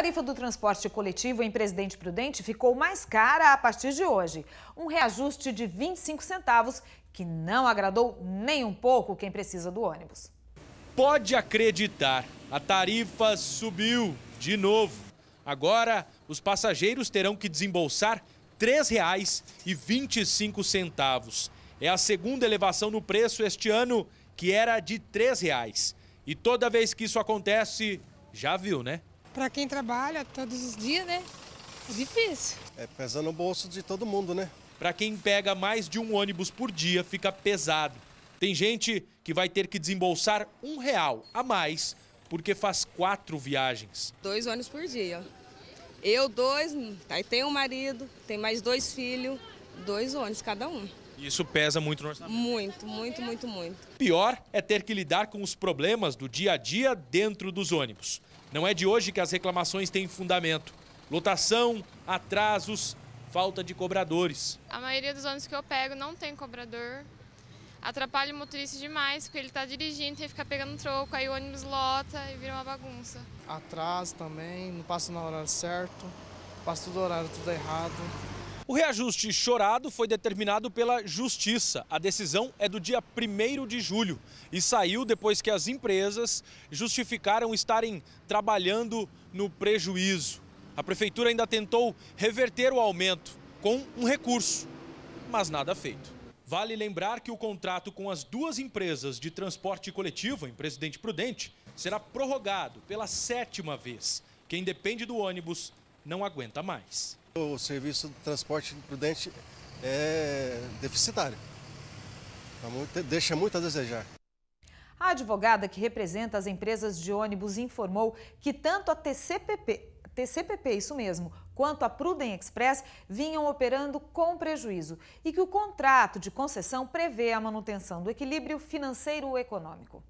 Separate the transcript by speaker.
Speaker 1: tarifa do transporte coletivo em Presidente Prudente ficou mais cara a partir de hoje. Um reajuste de 25 centavos que não agradou nem um pouco quem precisa do ônibus.
Speaker 2: Pode acreditar, a tarifa subiu de novo. Agora, os passageiros terão que desembolsar R$ 3,25. É a segunda elevação no preço este ano, que era de R$ 3,00. E toda vez que isso acontece, já viu, né? Para
Speaker 1: quem trabalha todos os dias, né? É difícil.
Speaker 2: É pesando o bolso de todo mundo, né? Para quem pega mais de um ônibus por dia, fica pesado. Tem gente que vai ter que desembolsar um real a mais porque faz quatro viagens.
Speaker 1: Dois ônibus por dia. Eu dois, hum, aí tem um marido, tem mais dois filhos dois ônibus cada um.
Speaker 2: Isso pesa muito no orçamento.
Speaker 1: Muito, muito, muito, muito.
Speaker 2: Pior é ter que lidar com os problemas do dia a dia dentro dos ônibus. Não é de hoje que as reclamações têm fundamento. Lotação, atrasos, falta de cobradores.
Speaker 1: A maioria dos ônibus que eu pego não tem cobrador. Atrapalha o motorista demais, porque ele está dirigindo, tem que ficar pegando troco, aí o ônibus lota e vira uma bagunça.
Speaker 2: Atraso também, não passa no horário certo, passa tudo horário, tudo errado. O reajuste chorado foi determinado pela Justiça. A decisão é do dia 1 de julho e saiu depois que as empresas justificaram estarem trabalhando no prejuízo. A prefeitura ainda tentou reverter o aumento com um recurso, mas nada feito. Vale lembrar que o contrato com as duas empresas de transporte coletivo em Presidente Prudente será prorrogado pela sétima vez. Quem depende do ônibus não aguenta mais. O serviço de transporte Prudente é deficitário, tá deixa muito a desejar.
Speaker 1: A advogada que representa as empresas de ônibus informou que tanto a TCPP, TCPP, isso mesmo, quanto a Pruden Express vinham operando com prejuízo e que o contrato de concessão prevê a manutenção do equilíbrio financeiro-econômico.